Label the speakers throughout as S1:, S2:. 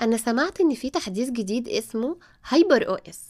S1: أنا سمعت إن في تحديث جديد اسمه هايبر أو إس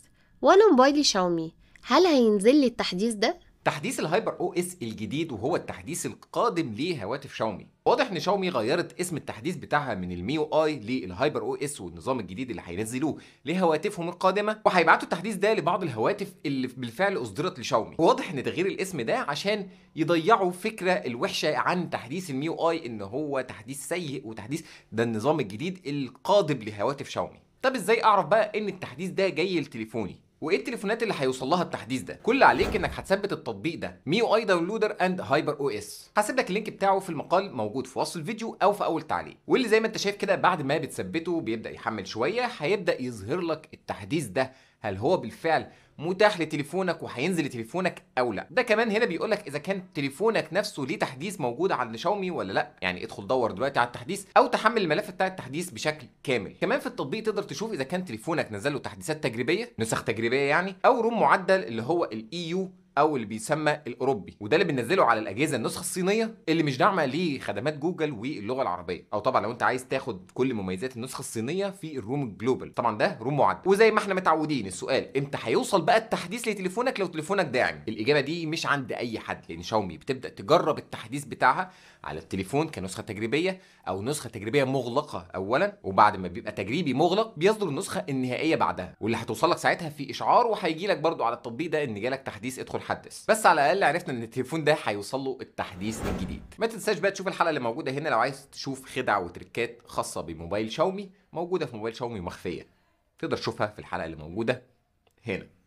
S1: وأنا موبايلي شاومي هل هينزل لي التحديث ده؟ تحديث الهايبر او اس الجديد وهو التحديث القادم لهواتف شاومي واضح ان شاومي غيرت اسم التحديث بتاعها من الميو اي للهايبر او اس والنظام الجديد اللي هينزلوه لهواتفهم القادمه وهيبعتوا التحديث ده لبعض الهواتف اللي بالفعل اصدرت لشاومي واضح ان تغيير الاسم ده عشان يضيعوا فكره الوحشه عن تحديث الميو اي ان هو تحديث سيء وتحديث ده النظام الجديد القادم لهواتف شاومي طب ازاي اعرف بقى ان التحديث ده جاي لتليفوني وايه التليفونات اللي هيوصل لها التحديث ده كل عليك انك هتثبت التطبيق ده ميو اي داونلودر اند هايبر او اس هسيب لك اللينك بتاعه في المقال موجود في وصف الفيديو او في اول تعليق واللي زي ما انت شايف كده بعد ما بتثبته بيبدا يحمل شويه هيبدا يظهر لك التحديث ده هل هو بالفعل متاح لتليفونك وهينزل لتليفونك او لا ده كمان هنا بيقول لك اذا كان تليفونك نفسه ليه تحديث موجود على شاومي ولا لا يعني ادخل دور دلوقتي على التحديث او تحمل الملف بتاع التحديث بشكل كامل كمان في التطبيق تقدر تشوف اذا كان تليفونك نزل له تحديثات تجريبيه نسخ تجريبيه يعني او روم معدل اللي هو الاي يو e او اللي بيسمى الاوروبي وده اللي بننزله على الاجهزه النسخه الصينيه اللي مش داعمه لخدمات جوجل واللغه العربيه او طبعا لو انت عايز تاخد كل مميزات النسخه الصينيه في الروم جلوبال طبعا ده روم معدل وزي ما احنا متعودين السؤال امتى هيوصل بقى التحديث لتليفونك لو تليفونك داعم الاجابه دي مش عند اي حد لان شاومي بتبدا تجرب التحديث بتاعها على التليفون كنسخه تجريبيه او نسخه تجريبيه مغلقه اولا وبعد ما بيبقى تجريبي مغلق بيصدر النسخه النهائيه بعدها واللي هتوصلك ساعتها في اشعار وهيجي لك برده على التطبيق ده ان جالك تحديث ادخل حدث بس على الاقل عرفنا ان التليفون ده هيوصل له التحديث الجديد ما تنساش بقى تشوف الحلقه اللي موجوده هنا لو عايز تشوف خدع وتريكات خاصه بموبايل شاومي موجوده في موبايل شاومي مخفيه تقدر تشوفها في الحلقه اللي موجوده هنا